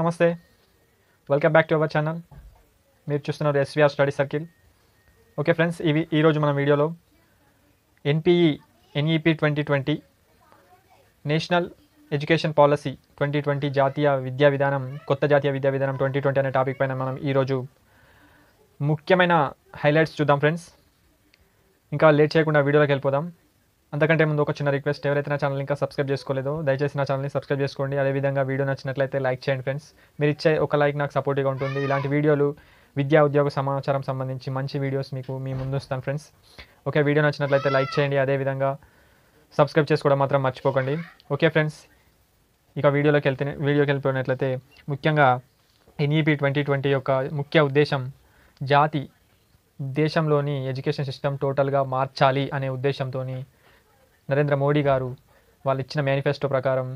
నమస్తే welcome back to our channel మీరు చూస్తున్నారు SVR study circle okay friends ఇవి ఈరోజు మన వీడియోలో NPE NEP twenty twenty national education policy twenty twenty జాతీయ విద్యా విధానం కొత్త జాతీయ విద్యా విధానం ట్వంటీ ట్వంటీ అనే టాపిక్ పైన మనం ఈరోజు ముఖ్యమైన హైలైట్స్ చూద్దాం ఫ్రెండ్స్ ఇంకా లేట్ చేయకుండా వీడియోలోకి వెళ్ళిపోదాం అంతకంటే ముందు ఒక చిన్న రిక్వెస్ట్ ఎవరైతే నా ఛానల్ ఇంకా సబ్స్క్రైబ్ చేసుకోలేదో దయచేసి నా ఛానల్ని సబ్స్క్రైబ్ చేసుకోండి అదేవిధంగా వీడియో నచ్చినట్లయితే లైక్ చేయండి ఫ్రెండ్స్ మీరు ఇచ్చే ఒక లైక్ నాకు సపోర్ట్గా ఉంటుంది ఇలాంటి వీడియోలు విద్యా ఉద్యోగ సమాచారం సంబంధించి మంచి వీడియోస్ మీకు మీ ముందు వస్తాను ఫ్రెండ్స్ ఓకే వీడియో నచ్చినట్లయితే లైక్ చేయండి అదేవిధంగా సబ్స్క్రైబ్ చేసుకోవడం మాత్రం మర్చిపోకండి ఓకే ఫ్రెండ్స్ ఇక వీడియోలోకి వెళ్తే వీడియోకి వెళ్ళిపోయినట్లయితే ముఖ్యంగా ఎన్ఈపి ట్వంటీ ట్వంటీ యొక్క ముఖ్య ఉద్దేశం జాతి దేశంలోని ఎడ్యుకేషన్ సిస్టమ్ టోటల్గా మార్చాలి అనే ఉద్దేశంతో నరేంద్ర మోడీ గారు వాళ్ళు ఇచ్చిన మేనిఫెస్టో ప్రకారం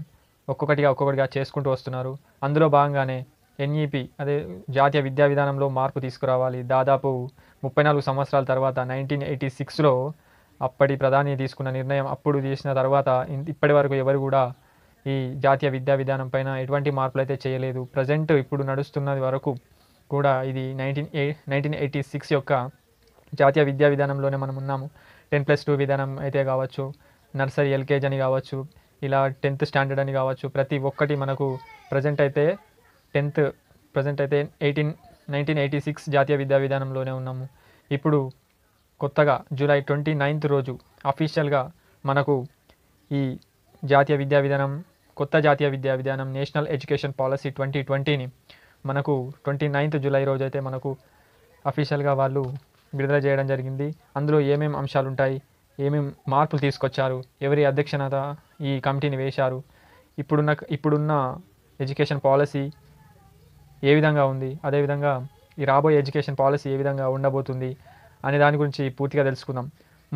ఒక్కొక్కటిగా ఒక్కొక్కటిగా చేసుకుంటూ వస్తున్నారు అందులో భాగంగానే ఎన్ఈపి అదే జాతీయ విద్యా విధానంలో మార్పు తీసుకురావాలి దాదాపు ముప్పై నాలుగు సంవత్సరాల తర్వాత నైన్టీన్ ఎయిటీ సిక్స్లో అప్పటి ప్రధాని తీసుకున్న నిర్ణయం అప్పుడు తీసిన తర్వాత ఇప్పటి వరకు ఎవరు కూడా ఈ జాతీయ విద్యా విధానం పైన ఎటువంటి మార్పులు అయితే చేయలేదు ప్రజెంట్ ఇప్పుడు నడుస్తున్నది వరకు కూడా ఇది నైన్టీన్ ఎయి నైన్టీన్ ఎయిటీ సిక్స్ యొక్క జాతీయ విద్యా విధానంలోనే మనం ఉన్నాము టెన్ ప్లస్ టూ విధానం అయితే కావచ్చు నర్సరీ ఎల్కేజీ అని కావచ్చు ఇలా టెన్త్ స్టాండర్డ్ అని కావచ్చు ప్రతి ఒక్కటి మనకు ప్రజెంట్ అయితే టెన్త్ ప్రజెంట్ అయితే ఎయిటీన్ నైన్టీన్ ఎయిటీ సిక్స్ జాతీయ విద్యా విధానంలోనే ఉన్నాము ఇప్పుడు కొత్తగా జూలై ట్వంటీ నైన్త్ రోజు అఫీషియల్గా మనకు ఈ జాతీయ విద్యా విధానం కొత్త జాతీయ విద్యా విధానం నేషనల్ ఎడ్యుకేషన్ పాలసీ ట్వంటీ ట్వంటీని మనకు ట్వంటీ నైన్త్ జూలై రోజు అయితే మనకు అఫీషియల్గా వాళ్ళు విడుదల చేయడం జరిగింది అందులో ఏమేమి అంశాలు ఉంటాయి ఏమేమి మార్పులు తీసుకొచ్చారు ఎవరి అధ్యక్షత ఈ కమిటీని వేశారు ఇప్పుడున్న ఇప్పుడున్న ఎడ్యుకేషన్ పాలసీ ఏ విధంగా ఉంది అదేవిధంగా ఈ రాబోయే ఎడ్యుకేషన్ పాలసీ ఏ విధంగా ఉండబోతుంది అనే దాని గురించి పూర్తిగా తెలుసుకుందాం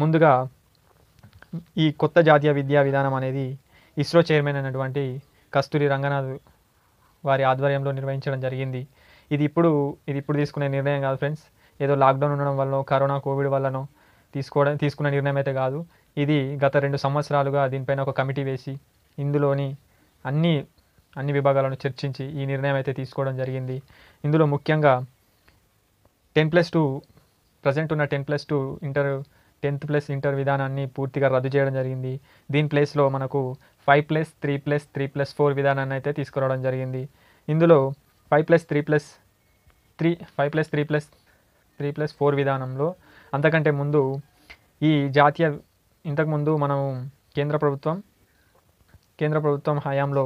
ముందుగా ఈ కొత్త జాతీయ విద్యా విధానం అనేది ఇస్రో చైర్మన్ అయినటువంటి కస్తూరి రంగనాథ్ వారి ఆధ్వర్యంలో నిర్వహించడం జరిగింది ఇది ఇప్పుడు ఇది ఇప్పుడు తీసుకునే నిర్ణయం కాదు ఫ్రెండ్స్ ఏదో లాక్డౌన్ ఉండడం వల్ల కరోనా కోవిడ్ వల్లనో తీసుకోవడం తీసుకున్న నిర్ణయం అయితే కాదు ఇది గత రెండు సంవత్సరాలుగా దీనిపైన ఒక కమిటీ వేసి ఇందులోని అన్ని అన్ని విభాగాలను చర్చించి ఈ నిర్ణయం అయితే తీసుకోవడం జరిగింది ఇందులో ముఖ్యంగా టెన్ ప్లస్ టూ ప్రజెంట్ ఉన్న ten plus two inter tenth plus inter విధానాన్ని పూర్తిగా రద్దు చేయడం జరిగింది దీని ప్లేస్లో మనకు five plus three plus three plus four విధానాన్ని అయితే తీసుకురావడం జరిగింది ఇందులో five plus three plus three five plus three plus three plus four విధానంలో అంతకంటే ముందు ఈ జాతీయ ఇంతకుముందు మనం కేంద్ర ప్రభుత్వం కేంద్ర ప్రభుత్వం హయాంలో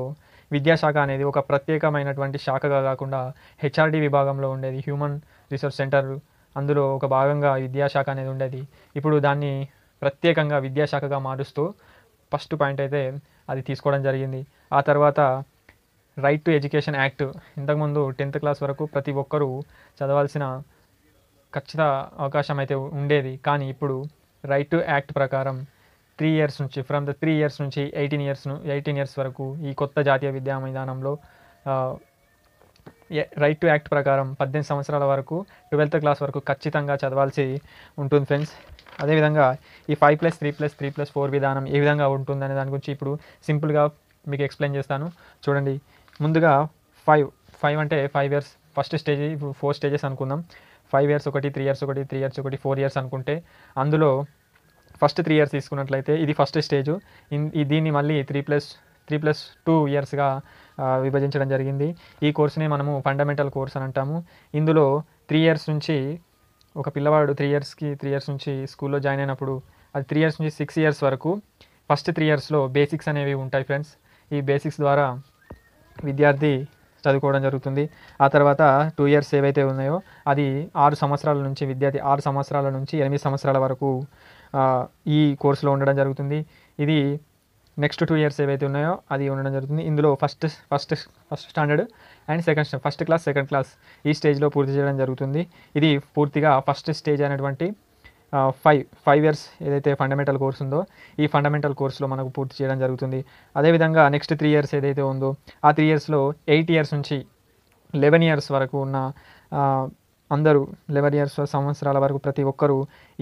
విద్యాశాఖ అనేది ఒక ప్రత్యేకమైనటువంటి శాఖగా కాకుండా హెచ్ఆర్డి విభాగంలో ఉండేది హ్యూమన్ రీసోర్స్ సెంటర్ అందులో ఒక భాగంగా విద్యాశాఖ అనేది ఉండేది ఇప్పుడు దాన్ని ప్రత్యేకంగా విద్యాశాఖగా మారుస్తూ ఫస్ట్ పాయింట్ అయితే అది తీసుకోవడం జరిగింది ఆ తర్వాత రైట్ టు ఎడ్యుకేషన్ యాక్ట్ ఇంతకుముందు టెన్త్ క్లాస్ వరకు ప్రతి ఒక్కరూ చదవాల్సిన ఖచ్చిత అవకాశం అయితే ఉండేది కానీ ఇప్పుడు రైట్ టు యాక్ట్ ప్రకారం త్రీ ఇయర్స్ నుంచి ఫ్రమ్ ద త్రీ ఇయర్స్ నుంచి ఎయిటీన్ ఇయర్స్ ఎయిటీన్ ఇయర్స్ వరకు ఈ కొత్త జాతీయ విద్యా విధానంలో రైట్ టు యాక్ట్ ప్రకారం పద్దెనిమిది సంవత్సరాల వరకు ట్వెల్త్ క్లాస్ వరకు ఖచ్చితంగా చదవాల్సి ఉంటుంది ఫ్రెండ్స్ అదేవిధంగా ఈ five plus three plus three plus four విధానం ఏ విధంగా ఉంటుందనే దాని గురించి ఇప్పుడు సింపుల్గా మీకు ఎక్స్ప్లెయిన్ చేస్తాను చూడండి ముందుగా ఫైవ్ ఫైవ్ అంటే five years first stage four stages అనుకుందాం ఫైవ్ ఇయర్స్ ఒకటి త్రీ ఇయర్స్ ఒకటి త్రీ ఇయర్స్ ఒకటి ఫోర్ ఇయర్స్ అనుకుంటే అందులో ఫస్ట్ త్రీ ఇయర్స్ తీసుకున్నట్లయితే ఇది ఫస్ట్ స్టేజ్ దీన్ని మళ్ళీ three plus three plus two ఇయర్స్గా విభజించడం జరిగింది ఈ కోర్సుని మనము ఫండమెంటల్ కోర్స్ అని అంటాము ఇందులో త్రీ ఇయర్స్ నుంచి ఒక పిల్లవాడు త్రీ ఇయర్స్కి త్రీ ఇయర్స్ నుంచి స్కూల్లో జాయిన్ అయినప్పుడు అది త్రీ ఇయర్స్ నుంచి సిక్స్ ఇయర్స్ వరకు ఫస్ట్ త్రీ ఇయర్స్లో బేసిక్స్ అనేవి ఉంటాయి ఫ్రెండ్స్ ఈ బేసిక్స్ ద్వారా విద్యార్థి చదువుకోవడం జరుగుతుంది ఆ తర్వాత టూ ఇయర్స్ ఏవైతే ఉన్నాయో అది ఆరు సంవత్సరాల నుంచి విద్యార్థి ఆరు సంవత్సరాల నుంచి ఎనిమిది సంవత్సరాల వరకు ఈ కోర్సులో ఉండడం జరుగుతుంది ఇది నెక్స్ట్ టూ ఇయర్స్ ఏవైతే ఉన్నాయో అది ఉండడం జరుగుతుంది ఇందులో first first first standard and second first class second class ఈ స్టేజ్లో పూర్తి చేయడం జరుగుతుంది ఇది పూర్తిగా ఫస్ట్ స్టేజ్ అనేటువంటి ఫైవ్ ఫైవ్ ఇయర్స్ ఏదైతే ఫండమెంటల్ కోర్స్ ఉందో ఈ ఫండమెంటల్ కోర్సులో మనకు పూర్తి చేయడం జరుగుతుంది అదేవిధంగా నెక్స్ట్ త్రీ ఇయర్స్ ఏదైతే ఉందో ఆ త్రీ ఇయర్స్లో ఎయిట్ ఇయర్స్ నుంచి లెవెన్ ఇయర్స్ వరకు ఉన్న అందరూ లెవెన్ ఇయర్స్ సంవత్సరాల వరకు ప్రతి ఒక్కరూ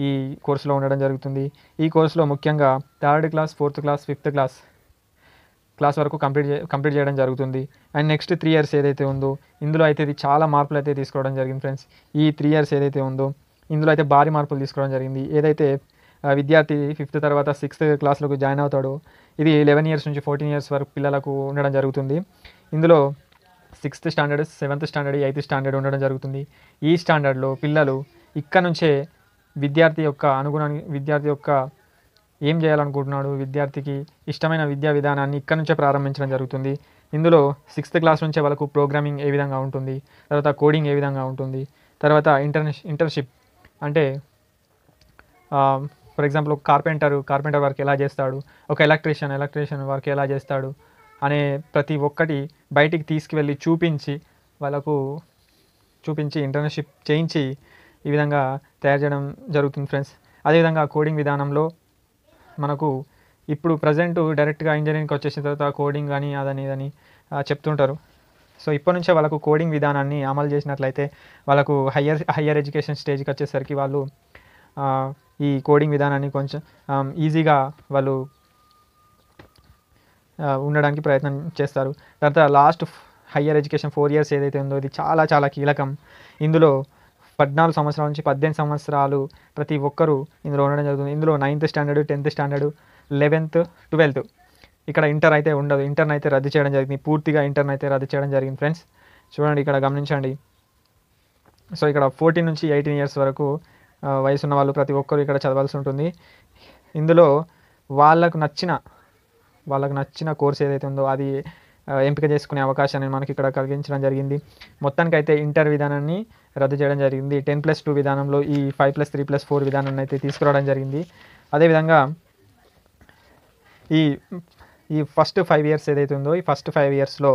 ఈ కోర్సులో ఉండడం జరుగుతుంది ఈ కోర్సులో ముఖ్యంగా third class fourth class fifth class class వరకు కంప్లీట్ కంప్లీట్ చేయడం జరుగుతుంది అండ్ నెక్స్ట్ త్రీ ఇయర్స్ ఏదైతే ఉందో ఇందులో అయితే ఇది చాలా మార్పులు అయితే తీసుకోవడం జరిగింది ఫ్రెండ్స్ ఈ త్రీ ఇయర్స్ ఏదైతే ఉందో ఇందులో అయితే భారీ మార్పులు తీసుకోవడం జరిగింది ఏదైతే విద్యార్థి ఫిఫ్త్ తర్వాత సిక్స్త్ క్లాస్లోకి జాయిన్ అవుతాడు ఇది లెవెన్ ఇయర్స్ నుంచి ఫోర్టీన్ ఇయర్స్ వరకు పిల్లలకు ఉండడం జరుగుతుంది ఇందులో sixth standard seventh standard eighth standard ఉండడం జరుగుతుంది ఈ స్టాండర్డ్లో పిల్లలు ఇక్కడ నుంచే విద్యార్థి యొక్క అనుగుణాన్ని విద్యార్థి యొక్క ఏం చేయాలనుకుంటున్నాడు విద్యార్థికి ఇష్టమైన విద్యా విధానాన్ని ఇక్కడ నుంచే ప్రారంభించడం జరుగుతుంది ఇందులో సిక్స్త్ క్లాస్ నుంచే వాళ్ళకు ప్రోగ్రామింగ్ ఏ విధంగా ఉంటుంది తర్వాత కోడింగ్ ఏ విధంగా ఉంటుంది తర్వాత ఇంటర్ ఇంటర్న్షిప్ అంటే ఫర్ ఎగ్జాంపుల్ ఒక కార్పెంటరు కార్పెంటర్ వర్క్ ఎలా చేస్తాడు ఒక ఎలక్ట్రీషియన్ ఎలక్ట్రీషియన్ వర్క్ ఎలా చేస్తాడు అనే ప్రతి ఒక్కటి బయటికి తీసుకువెళ్ళి చూపించి వాళ్ళకు చూపించి ఇంటర్న్షిప్ చేయించి ఈ విధంగా తయారు చేయడం జరుగుతుంది ఫ్రెండ్స్ అదేవిధంగా కోడింగ్ విధానంలో మనకు ఇప్పుడు ప్రజెంట్ డైరెక్ట్గా ఇంజనీరింగ్కి వచ్చేసిన తర్వాత కోడింగ్ కానీ అదని ఇదని చెప్తుంటారు సో ఇప్పటి నుంచే వాళ్ళకు కోడింగ్ విధానాన్ని అమలు చేసినట్లయితే వాళ్ళకు హయ్యర్ హయ్యర్ ఎడ్యుకేషన్ స్టేజ్కి వచ్చేసరికి వాళ్ళు ఈ కోడింగ్ విధానాన్ని కొంచెం ఈజీగా వాళ్ళు ఉండడానికి ప్రయత్నం చేస్తారు తర్వాత last higher education four years ఏదైతే ఉందో ఇది చాలా చాలా కీలకం ఇందులో పద్నాలుగు సంవత్సరాల నుంచి పద్దెనిమిది సంవత్సరాలు ప్రతి ఒక్కరూ ఇందులో ఉండడం జరుగుతుంది ఇందులో ninth standard tenth standard eleventh twelfth ఇక్కడ ఇంటర్ అయితే ఉండదు ఇంటర్ని అయితే రద్దు చేయడం జరిగింది పూర్తిగా ఇంటర్ని అయితే రద్దు చేయడం జరిగింది ఫ్రెండ్స్ చూడండి ఇక్కడ గమనించండి సో ఇక్కడ ఫోర్టీన్ నుంచి ఎయిటీన్ ఇయర్స్ వరకు వయసున్న వాళ్ళు ప్రతి ఒక్కరు ఇక్కడ చదవాల్సి ఉంటుంది ఇందులో వాళ్ళకు నచ్చిన వాళ్ళకు నచ్చిన కోర్స్ ఏదైతే ఉందో అది ఎంపిక చేసుకునే అవకాశాన్ని మనకి ఇక్కడ కలిగించడం జరిగింది మొత్తానికి అయితే ఇంటర్ విధానాన్ని రద్దు చేయడం జరిగింది టెన్ ప్లస్ టూ విధానంలో ఈ five plus three plus four విధానాన్ని అయితే తీసుకురావడం జరిగింది అదేవిధంగా ఈ ఈ ఫస్ట్ ఫైవ్ ఇయర్స్ ఏదైతే ఉందో ఈ ఫస్ట్ ఫైవ్ ఇయర్స్లో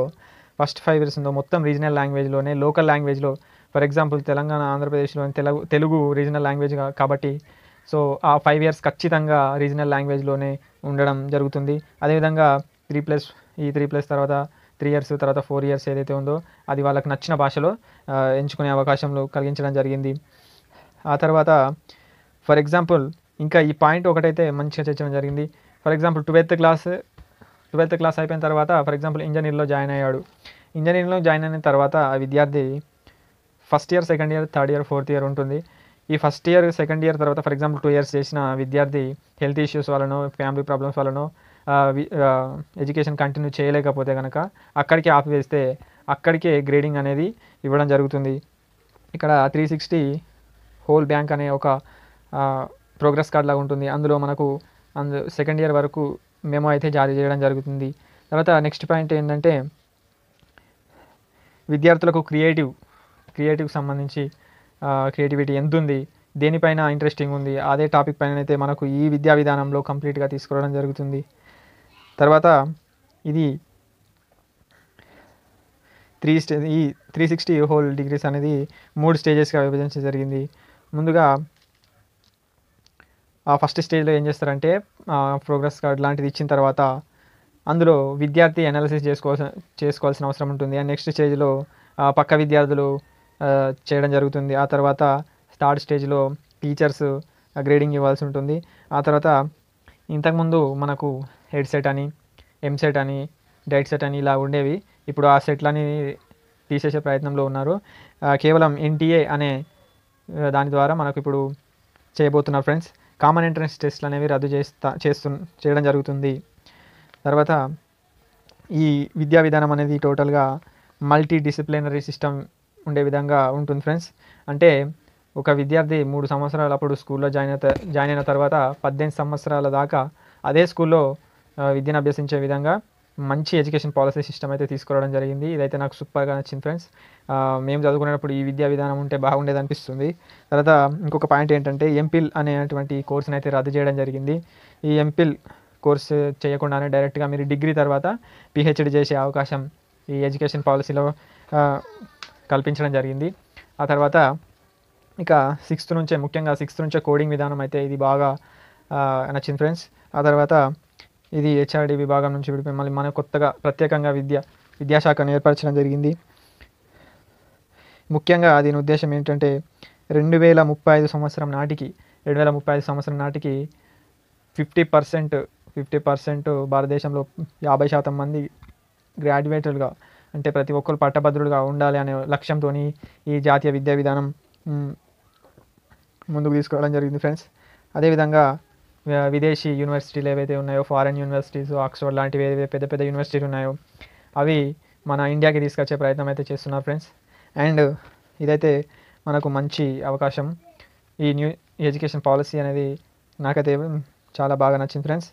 ఫస్ట్ ఫైవ్ ఇయర్స్ ఉందో మొత్తం రీజనల్ లాంగ్వేజ్లోనే లోకల్ లాంగ్వేజ్లో ఫర్ ఎగ్జాంపుల్ తెలంగాణ ఆంధ్రప్రదేశ్లో తెలుగు తెలుగు రీజనల్ లాంగ్వేజ్ కాబట్టి సో ఆ ఫైవ్ ఇయర్స్ ఖచ్చితంగా రీజనల్ లాంగ్వేజ్లోనే ఉండడం జరుగుతుంది అదేవిధంగా త్రీ ప్లస్ ఈ త్రీ ప్లస్ తర్వాత త్రీ ఇయర్స్ తర్వాత ఫోర్ ఇయర్స్ ఏదైతే ఉందో అది వాళ్ళకి నచ్చిన భాషలో ఎంచుకునే అవకాశంలో కలిగించడం జరిగింది ఆ తర్వాత ఫర్ ఎగ్జాంపుల్ ఇంకా ఈ పాయింట్ ఒకటైతే మంచిగా చేర్చడం జరిగింది for example twelfth class twelfth class అయిపోయిన తర్వాత ఫర్ ఎగ్జాంపుల్ ఇంజనీర్లో జాయిన్ అయ్యాడు ఇంజనీరింగ్లో జాయిన్ అయిన తర్వాత ఆ విద్యార్థి first year second year third year fourth year ఉంటుంది ఈ ఫస్ట్ ఇయర్ సెకండ్ ఇయర్ తర్వాత ఫర్ ఎగ్జాంపుల్ టూ ఇయర్స్ చేసిన విద్యార్థి హెల్త్ ఇష్యూస్ వలనో ఫ్యామిలీ ప్రాబ్లమ్స్ వలనో ఎడ్యుకేషన్ కంటిన్యూ చేయలేకపోతే కనుక అక్కడికి ఆపివేస్తే అక్కడికే గ్రేడింగ్ అనేది ఇవ్వడం జరుగుతుంది ఇక్కడ త్రీ సిక్స్టీ హోల్ బ్యాంక్ అనే ఒక ప్రోగ్రెస్ కార్డ్ లాగా ఉంటుంది అందులో మనకు అందు సెకండ్ ఇయర్ వరకు మేము అయితే జారీ చేయడం జరుగుతుంది తర్వాత నెక్స్ట్ పాయింట్ ఏంటంటే విద్యార్థులకు క్రియేటివ్ క్రియేటివ్కి సంబంధించి క్రియేటివిటీ ఎంత ఉంది దేనిపైన ఇంట్రెస్టింగ్ ఉంది అదే టాపిక్ పైన అయితే మనకు ఈ విద్యా విధానంలో కంప్లీట్గా తీసుకురావడం జరుగుతుంది తర్వాత ఇది త్రీ స్టే ఈ త్రీ సిక్స్టీ హోల్ డిగ్రీస్ అనేది మూడు స్టేజెస్గా విభజించడం జరిగింది ముందుగా ఫస్ట్ స్టేజ్లో ఏం చేస్తారంటే ప్రోగ్రెస్ కార్డ్ లాంటిది ఇచ్చిన తర్వాత అందులో విద్యార్థి అనాలిసిస్ చేసుకోవాల్సిన చేసుకోవాల్సిన అవసరం ఉంటుంది ఆ నెక్స్ట్ స్టేజ్లో పక్క విద్యార్థులు చేయడం జరుగుతుంది ఆ తర్వాత థర్డ్ స్టేజ్లో టీచర్స్ గ్రేడింగ్ ఇవ్వాల్సి ఉంటుంది ఆ తర్వాత ఇంతకుముందు మనకు హెడ్సెట్ అని ఎంసెట్ అని డైట్ సెట్ అని ఇలా ఉండేవి ఇప్పుడు ఆ సెట్లని తీసేసే ప్రయత్నంలో ఉన్నారు కేవలం ఎన్టీఏ అనే దాని ద్వారా మనకు ఇప్పుడు చేయబోతున్నారు ఫ్రెండ్స్ కామన్ ఎంట్రన్స్ టెస్ట్లు అనేవి రద్దు చేస్తా చేస్తు చేయడం జరుగుతుంది తర్వాత ఈ విద్యా విధానం అనేది టోటల్గా మల్టీ డిసిప్లినరీ సిస్టమ్ ఉండే విధంగా ఉంటుంది ఫ్రెండ్స్ అంటే ఒక విద్యార్థి మూడు సంవత్సరాల అప్పుడు స్కూల్లో జాయిన్ అయితే జాయిన్ అయిన తర్వాత పద్దెనిమిది సంవత్సరాల దాకా అదే స్కూల్లో విద్యను అభ్యసించే విధంగా మంచి ఎడ్యుకేషన్ పాలసీ సిస్టమ్ అయితే తీసుకురావడం జరిగింది ఇదైతే నాకు సూపర్గా నచ్చింది ఫ్రెండ్స్ మేము చదువుకునేటప్పుడు ఈ విద్యా విధానం ఉంటే బాగుండేది అనిపిస్తుంది తర్వాత ఇంకొక పాయింట్ ఏంటంటే ఎంపిల్ అనేటువంటి కోర్సుని అయితే రద్దు చేయడం జరిగింది ఈ ఎంపిల్ కోర్సు చేయకుండానే డైరెక్ట్గా మీరు డిగ్రీ తర్వాత పిహెచ్డి చేసే అవకాశం ఈ ఎడ్యుకేషన్ పాలసీలో కల్పించడం జరిగింది ఆ తర్వాత ఇక సిక్స్త్ నుంచే ముఖ్యంగా సిక్స్త్ నుంచే కోడింగ్ విధానం అయితే ఇది బాగా నచ్చింది ఫ్రెండ్స్ ఆ తర్వాత ఇది హెచ్ఆర్డి విభాగం నుంచి విడిపోయి మళ్ళీ మన కొత్తగా ప్రత్యేకంగా విద్య విద్యాశాఖను ఏర్పరచడం జరిగింది ముఖ్యంగా దీని ఉద్దేశం ఏంటంటే రెండు వేల ముప్పై ఐదు సంవత్సరం నాటికి రెండు వేల ముప్పై ఐదు సంవత్సరం నాటికి ఫిఫ్టీ పర్సెంట్ ఫిఫ్టీ పర్సెంట్ భారతదేశంలో యాభై శాతం మంది గ్రాడ్యుయేటర్లుగా అంటే ప్రతి ఒక్కరు పట్టభద్రుడుగా ఉండాలి అనే లక్ష్యంతో ఈ జాతీయ విద్యా విధానం ముందుకు తీసుకురావడం జరిగింది ఫ్రెండ్స్ అదేవిధంగా విదేశీ యూనివర్సిటీలు ఏవైతే ఉన్నాయో ఫారెన్ యూనివర్సిటీస్ ఆక్స్ఫర్డ్ లాంటివి ఏవైతే పెద్ద పెద్ద యూనివర్సిటీలు ఉన్నాయో అవి మన ఇండియాకి తీసుకొచ్చే ప్రయత్నం అయితే చేస్తున్నారు ఫ్రెండ్స్ అండ్ ఇదైతే మనకు మంచి అవకాశం ఈ న్యూ ఎడ్యుకేషన్ పాలసీ అనేది నాకైతే చాలా బాగా నచ్చింది ఫ్రెండ్స్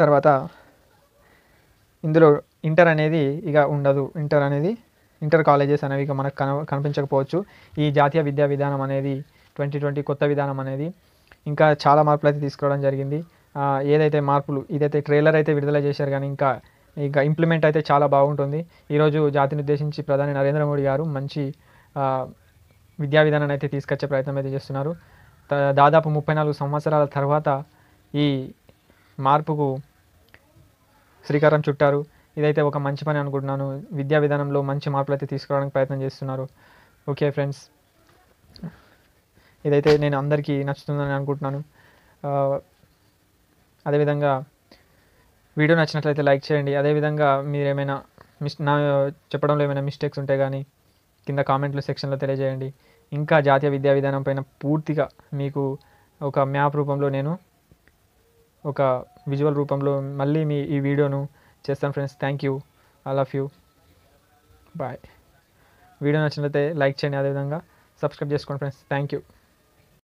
తర్వాత ఇందులో ఇంటర్ అనేది ఇక ఉండదు ఇంటర్ అనేది ఇంటర్ కాలేజెస్ అనేవి ఇక మనకు కన కనిపించకపోవచ్చు ఈ జాతీయ విద్యా విధానం అనేది ట్వంటీ ట్వంటీ కొత్త విధానం అనేది ఇంకా చాలా మార్పులు అయితే తీసుకురావడం జరిగింది ఏదైతే మార్పులు ఇదైతే ట్రైలర్ అయితే విడుదల చేశారు కానీ ఇంకా ఇంకా ఇంప్లిమెంట్ అయితే చాలా బాగుంటుంది ఈరోజు జాతిని ఉద్దేశించి ప్రధాని నరేంద్ర మోడీ గారు మంచి విద్యా విధానాన్ని అయితే తీసుకొచ్చే ప్రయత్నం అయితే చేస్తున్నారు దాదాపు ముప్పై నాలుగు సంవత్సరాల తర్వాత ఈ మార్పుకు శ్రీకారం చుట్టారు ఇదైతే ఒక మంచి పని అనుకుంటున్నాను విద్యా విధానంలో మంచి మార్పులు అయితే తీసుకురావడానికి ప్రయత్నం చేస్తున్నారు ఓకే ఫ్రెండ్స్ ఇదైతే నేను అందరికీ నచ్చుతుందని అనుకుంటున్నాను అదేవిధంగా వీడియో నచ్చినట్లయితే లైక్ చేయండి అదేవిధంగా మీరు ఏమైనా మిస్ నా చెప్పడంలో ఏమైనా మిస్టేక్స్ ఉంటే కానీ కింద కామెంట్లు సెక్షన్లో తెలియజేయండి ఇంకా జాతీయ విద్యా విధానం పైన పూర్తిగా మీకు ఒక మ్యాప్ రూపంలో నేను ఒక విజువల్ రూపంలో మళ్ళీ మీ ఈ వీడియోను చేస్తాను friends thank you I love you bye video నచ్చినట్లయితే లైక్ చేయండి అదేవిధంగా సబ్స్క్రైబ్ చేసుకోండి ఫ్రెండ్స్ థ్యాంక్ యూ